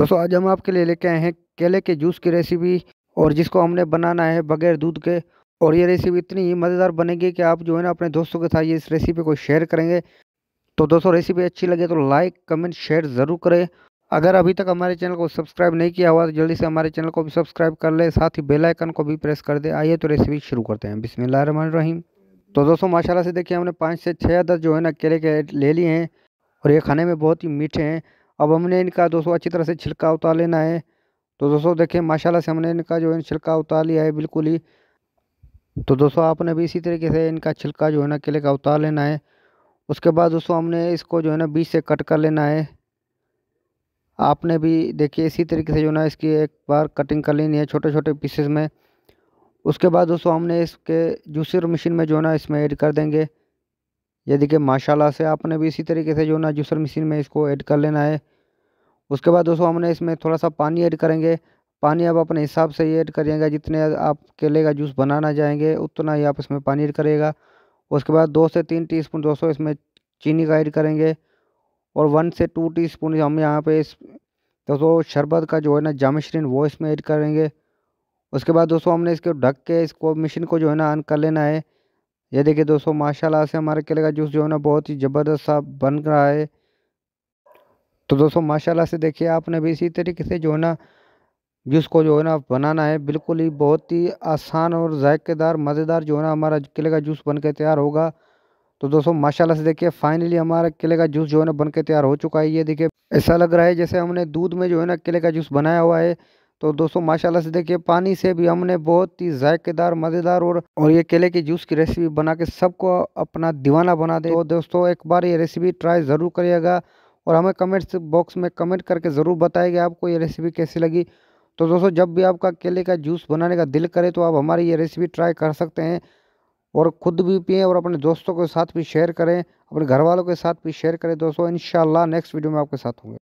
दोस्तों आज हम आपके लिए लेके आए हैं केले के जूस की रेसिपी और जिसको हमने बनाना है बगैर दूध के और ये रेसिपी इतनी ही मज़ेदार बनेगी कि आप जो है ना अपने दोस्तों के साथ ये इस रेसिपी को शेयर करेंगे तो दोस्तों रेसिपी अच्छी लगे तो लाइक कमेंट शेयर ज़रूर करें अगर अभी तक हमारे चैनल को सब्सक्राइब नहीं किया हुआ तो जल्दी से हमारे चैनल को भी सब्सक्राइब कर ले साथ ही बेल आइकन को भी प्रेस कर दे आइए तो रेसिपी शुरू करते हैं बिसमीम तो दोस्तों माशाल्लाह से देखिए हमने पाँच से छः अदर जो है ना केले के ले लिए हैं और ये खाने में बहुत ही मीठे हैं अब हमने इनका दोस्तों अच्छी तरह से छिलका उतार लेना है तो दोस्तों देखें माशाल्लाह से हमने इनका जो है छिलका उतार लिया है बिल्कुल ही तो दोस्तों आपने भी इसी तरीके से इनका छिलका जो है ना केले का उतार लेना है उसके बाद दोस्तों हमने इसको जो है ना बीच से कट कर लेना है आपने भी देखिए इसी तरीके से जो ना इसकी एक बार कटिंग कर लेनी है छोटे छोटे पीसेस में उसके बाद दोस्तों हमने इसके जूसर मशीन में जो है ना इसमें ऐड कर देंगे ये देखिए माशाल्लाह से आपने भी इसी तरीके से जो ना जूसर मशीन में इसको ऐड कर लेना है उसके बाद दोस्तों हमने इसमें थोड़ा सा पानी ऐड करेंगे पानी आप अपने हिसाब से ही ऐड करिएगा जितने आप केले का जूस बनाना चाहेंगे उतना ही आप इसमें पानी ऐड करिएगा उसके बाद दो से तीन स्पून दोस्तों इसमें चीनी का ऐड करेंगे और वन से टू स्पून हम यहाँ पर इस दोस्तों शरबत का जो है ना जामिश्रीन वो इसमें ऐड करेंगे उसके बाद दोस्तों हमने इसको ढक के इसको मशीन को जो है ना ऑन कर लेना है ये देखिए दोस्तों माशाल्लाह से हमारे केले का जूस जो है ना बहुत ही ज़बरदस्त सा बन रहा है तो दोस्तों माशाल्लाह से देखिए आपने भी इसी तरीके से जो है ना जूस को जो है ना बनाना है बिल्कुल ही बहुत ही आसान और जायकेदार मज़ेदार जो है ना हमारा केले का जूस बन के तैयार होगा तो दोस्तों माशाला से देखिए फाइनली हमारा केले का जूस जो है ना बन के तैयार हो चुका है ये देखिए ऐसा लग रहा है जैसे हमने दूध में जो है ना केले का जूस बनाया हुआ है तो दोस्तों माशाल्लाह से देखिए पानी से भी हमने बहुत ही जायकेदार मज़ेदार और और ये केले के जूस की रेसिपी बना के सबको अपना दीवाना बना दे तो दोस्तों एक बार ये रेसिपी ट्राई ज़रूर करिएगा और हमें कमेंट्स बॉक्स में कमेंट करके ज़रूर बताएगा आपको ये रेसिपी कैसी लगी तो दोस्तों जब भी आपका केले का जूस बनाने का दिल करे तो आप हमारी ये रेसिपी ट्राई कर सकते हैं और ख़ुद भी पिएँ और अपने दोस्तों के साथ भी शेयर करें अपने घर वालों के साथ भी शेयर करें दोस्तों इन नेक्स्ट वीडियो में आपके साथ होंगे